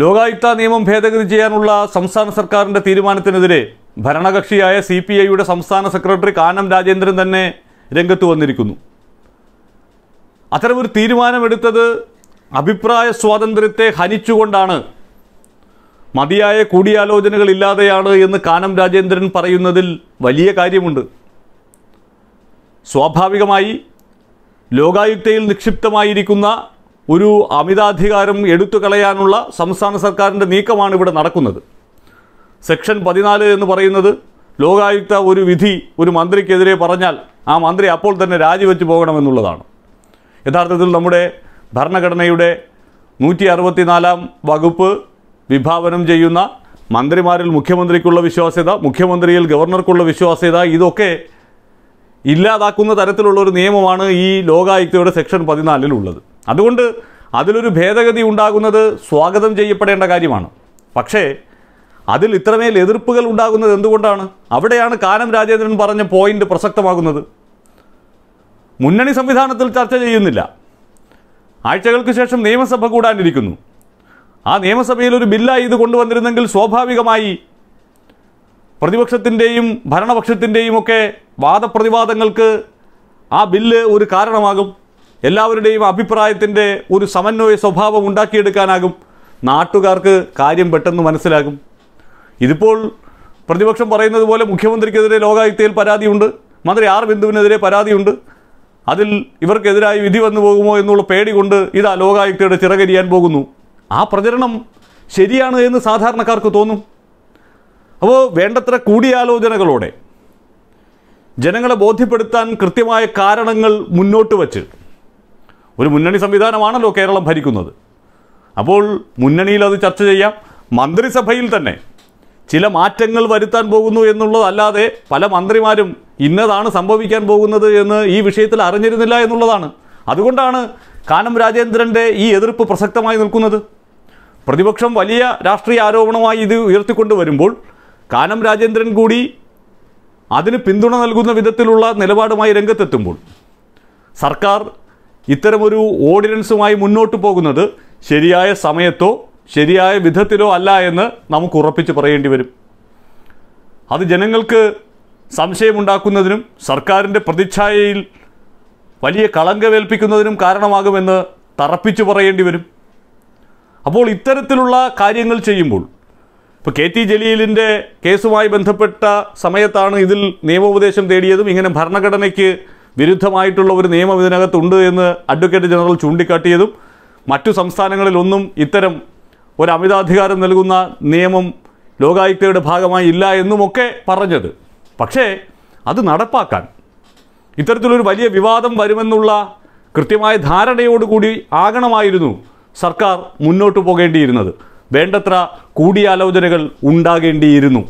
ലോകായുക്ത നിയമം ഭേദഗതി ചെയ്യാനുള്ള സംസ്ഥാന സർക്കാരിൻ്റെ തീരുമാനത്തിനെതിരെ ഭരണകക്ഷിയായ സി പി ഐയുടെ സംസ്ഥാന സെക്രട്ടറി കാനം രാജേന്ദ്രൻ തന്നെ രംഗത്ത് വന്നിരിക്കുന്നു അത്തരമൊരു തീരുമാനമെടുത്തത് അഭിപ്രായ സ്വാതന്ത്ര്യത്തെ ഹനിച്ചുകൊണ്ടാണ് മതിയായ കൂടിയാലോചനകളില്ലാതെയാണ് എന്ന് കാനം രാജേന്ദ്രൻ പറയുന്നതിൽ വലിയ കാര്യമുണ്ട് സ്വാഭാവികമായി ലോകായുക്തയിൽ നിക്ഷിപ്തമായിരിക്കുന്ന ഒരു അമിതാധികാരം എടുത്തു കളയാനുള്ള സംസ്ഥാന സർക്കാരിൻ്റെ നീക്കമാണ് ഇവിടെ നടക്കുന്നത് സെക്ഷൻ പതിനാല് എന്ന് പറയുന്നത് ലോകായുക്ത ഒരു വിധി ഒരു മന്ത്രിക്കെതിരെ പറഞ്ഞാൽ ആ മന്ത്രി അപ്പോൾ തന്നെ രാജിവെച്ച് പോകണമെന്നുള്ളതാണ് യഥാർത്ഥത്തിൽ നമ്മുടെ ഭരണഘടനയുടെ നൂറ്റി അറുപത്തിനാലാം വകുപ്പ് വിഭാവനം ചെയ്യുന്ന മന്ത്രിമാരിൽ മുഖ്യമന്ത്രിക്കുള്ള വിശ്വാസ്യത മുഖ്യമന്ത്രിയിൽ ഗവർണർക്കുള്ള വിശ്വാസ്യത ഇതൊക്കെ ഇല്ലാതാക്കുന്ന തരത്തിലുള്ള ഒരു നിയമമാണ് ഈ ലോകായുക്തയുടെ സെക്ഷൻ പതിനാലിലുള്ളത് അതുകൊണ്ട് അതിലൊരു ഭേദഗതി ഉണ്ടാകുന്നത് സ്വാഗതം ചെയ്യപ്പെടേണ്ട കാര്യമാണ് പക്ഷേ അതിൽ ഇത്രമേൽ എതിർപ്പുകൾ ഉണ്ടാകുന്നത് എന്തുകൊണ്ടാണ് അവിടെയാണ് കാനം രാജേന്ദ്രൻ പറഞ്ഞ പോയിന്റ് പ്രസക്തമാകുന്നത് മുന്നണി സംവിധാനത്തിൽ ചർച്ച ചെയ്യുന്നില്ല ആഴ്ചകൾക്ക് ശേഷം നിയമസഭ കൂടാനിരിക്കുന്നു ആ നിയമസഭയിൽ ഒരു ബില്ലായി ഇത് കൊണ്ടുവന്നിരുന്നെങ്കിൽ സ്വാഭാവികമായി പ്രതിപക്ഷത്തിൻ്റെയും ഭരണപക്ഷത്തിൻ്റെയും ഒക്കെ വാദപ്രതിവാദങ്ങൾക്ക് ആ ബില്ല് ഒരു കാരണമാകും എല്ലാവരുടെയും അഭിപ്രായത്തിൻ്റെ ഒരു സമന്വയ സ്വഭാവം ഉണ്ടാക്കിയെടുക്കാനാകും നാട്ടുകാർക്ക് കാര്യം പെട്ടെന്ന് മനസ്സിലാകും ഇതിപ്പോൾ പ്രതിപക്ഷം പറയുന്നത് പോലെ മുഖ്യമന്ത്രിക്കെതിരെ ലോകായുക്തയിൽ പരാതിയുണ്ട് മന്ത്രി ആർ ബിന്ദുവിനെതിരെ പരാതിയുണ്ട് അതിൽ ഇവർക്കെതിരായി വിധി വന്നു പോകുമോ എന്നുള്ള പേടി കൊണ്ട് ഇതാ ലോകായുക്തയുടെ ചിറകരിയാൻ പോകുന്നു ആ പ്രചരണം ശരിയാണ് എന്ന് സാധാരണക്കാർക്ക് തോന്നും അപ്പോൾ വേണ്ടത്ര കൂടിയാലോചനകളോടെ ജനങ്ങളെ ബോധ്യപ്പെടുത്താൻ കൃത്യമായ കാരണങ്ങൾ മുന്നോട്ട് വച്ച് ഒരു മുന്നണി സംവിധാനമാണല്ലോ കേരളം ഭരിക്കുന്നത് അപ്പോൾ മുന്നണിയിൽ അത് ചർച്ച ചെയ്യാം മന്ത്രിസഭയിൽ തന്നെ ചില മാറ്റങ്ങൾ വരുത്താൻ പോകുന്നു എന്നുള്ളതല്ലാതെ പല മന്ത്രിമാരും ഇന്നതാണ് സംഭവിക്കാൻ പോകുന്നത് എന്ന് ഈ വിഷയത്തിൽ അറിഞ്ഞിരുന്നില്ല എന്നുള്ളതാണ് അതുകൊണ്ടാണ് കാനം രാജേന്ദ്രൻ്റെ ഈ എതിർപ്പ് പ്രസക്തമായി നിൽക്കുന്നത് പ്രതിപക്ഷം വലിയ രാഷ്ട്രീയ ആരോപണമായി ഇത് ഉയർത്തിക്കൊണ്ട് വരുമ്പോൾ കാനം രാജേന്ദ്രൻ കൂടി അതിന് പിന്തുണ നൽകുന്ന വിധത്തിലുള്ള നിലപാടുമായി രംഗത്തെത്തുമ്പോൾ സർക്കാർ ഇത്തരമൊരു ഓർഡിനൻസുമായി മുന്നോട്ട് പോകുന്നത് ശരിയായ സമയത്തോ ശരിയായ വിധത്തിലോ അല്ല എന്ന് നമുക്ക് ഉറപ്പിച്ച് പറയേണ്ടി വരും അത് ജനങ്ങൾക്ക് സംശയമുണ്ടാക്കുന്നതിനും സർക്കാരിൻ്റെ പ്രതിച്ഛായയിൽ വലിയ കളങ്കമേൽപ്പിക്കുന്നതിനും കാരണമാകുമെന്ന് തറപ്പിച്ചു പറയേണ്ടി വരും അപ്പോൾ ഇത്തരത്തിലുള്ള കാര്യങ്ങൾ ചെയ്യുമ്പോൾ ഇപ്പോൾ കെ ടി ജലീലിൻ്റെ കേസുമായി ബന്ധപ്പെട്ട സമയത്താണ് ഇതിൽ നിയമോപദേശം തേടിയതും ഇങ്ങനെ ഭരണഘടനയ്ക്ക് വിരുദ്ധമായിട്ടുള്ള ഒരു നിയമം ഇതിനകത്തുണ്ട് എന്ന് അഡ്വക്കേറ്റ് ജനറൽ ചൂണ്ടിക്കാട്ടിയതും മറ്റു സംസ്ഥാനങ്ങളിലൊന്നും ഇത്തരം ഒരു അമിതാധികാരം നൽകുന്ന നിയമം ലോകായുക്തയുടെ ഭാഗമായി ഇല്ല എന്നുമൊക്കെ പറഞ്ഞത് പക്ഷേ അത് നടപ്പാക്കാൻ ഇത്തരത്തിലൊരു വലിയ വിവാദം വരുമെന്നുള്ള കൃത്യമായ ധാരണയോടുകൂടി ആകണമായിരുന്നു സർക്കാർ മുന്നോട്ട് പോകേണ്ടിയിരുന്നത് വേണ്ടത്ര കൂടിയാലോചനകൾ ഉണ്ടാകേണ്ടിയിരുന്നു